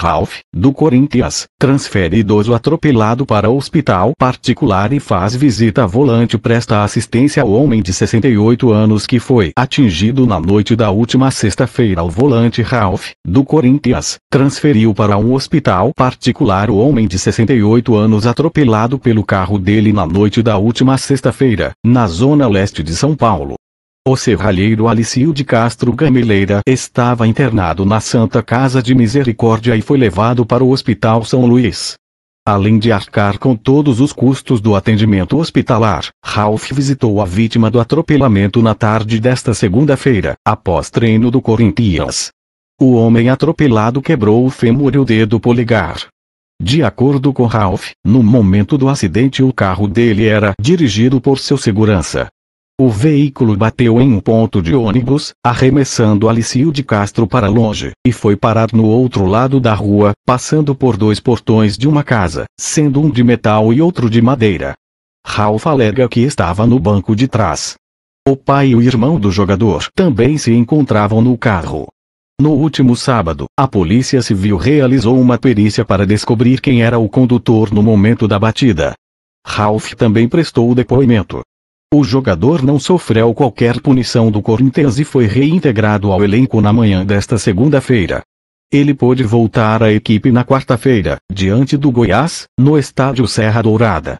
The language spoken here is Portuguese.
Ralph, do Corinthians, transfere idoso atropelado para hospital particular e faz visita a volante presta assistência ao homem de 68 anos que foi atingido na noite da última sexta-feira. O volante Ralph, do Corinthians, transferiu para um hospital particular o homem de 68 anos atropelado pelo carro dele na noite da última sexta-feira, na zona leste de São Paulo. O serralheiro Alicio de Castro Gameleira estava internado na Santa Casa de Misericórdia e foi levado para o Hospital São Luís. Além de arcar com todos os custos do atendimento hospitalar, Ralph visitou a vítima do atropelamento na tarde desta segunda-feira, após treino do Corinthians. O homem atropelado quebrou o fêmur e o dedo polegar. De acordo com Ralph, no momento do acidente o carro dele era dirigido por seu segurança, o veículo bateu em um ponto de ônibus, arremessando Alicio de Castro para longe, e foi parar no outro lado da rua, passando por dois portões de uma casa, sendo um de metal e outro de madeira. Ralph alega que estava no banco de trás. O pai e o irmão do jogador também se encontravam no carro. No último sábado, a Polícia Civil realizou uma perícia para descobrir quem era o condutor no momento da batida. Ralph também prestou depoimento. O jogador não sofreu qualquer punição do Corinthians e foi reintegrado ao elenco na manhã desta segunda-feira. Ele pôde voltar à equipe na quarta-feira, diante do Goiás, no estádio Serra Dourada.